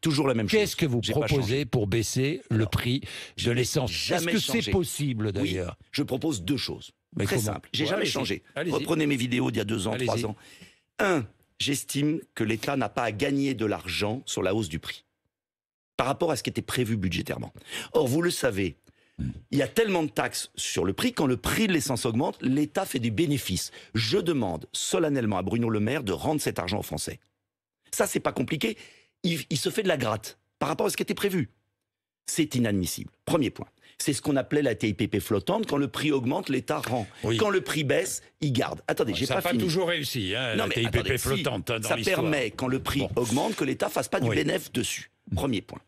Toujours la même chose. Qu'est-ce que vous proposez pour baisser le prix de l'essence Est-ce que c'est possible d'ailleurs Je propose deux choses. Mais Très simple. J'ai jamais changé. Reprenez mes vidéos d'il y a deux ans, trois ans. Un, j'estime que l'État n'a pas à gagner de l'argent sur la hausse du prix par rapport à ce qui était prévu budgétairement. Or, vous le savez, hmm. il y a tellement de taxes sur le prix, quand le prix de l'essence augmente, l'État fait des bénéfices. Je demande solennellement à Bruno Le Maire de rendre cet argent aux Français. Ça, c'est pas compliqué il, se fait de la gratte par rapport à ce qui était prévu. C'est inadmissible. Premier point. C'est ce qu'on appelait la TIPP flottante. Quand le prix augmente, l'État rend. Quand le prix baisse, il garde. Attendez, j'ai pas, fini. Ça n'a pas toujours réussi, hein, la TIPP flottante. Hein, ça permet, quand le prix augmente, que l'État fasse pas du bénéfice dessus. Premier point.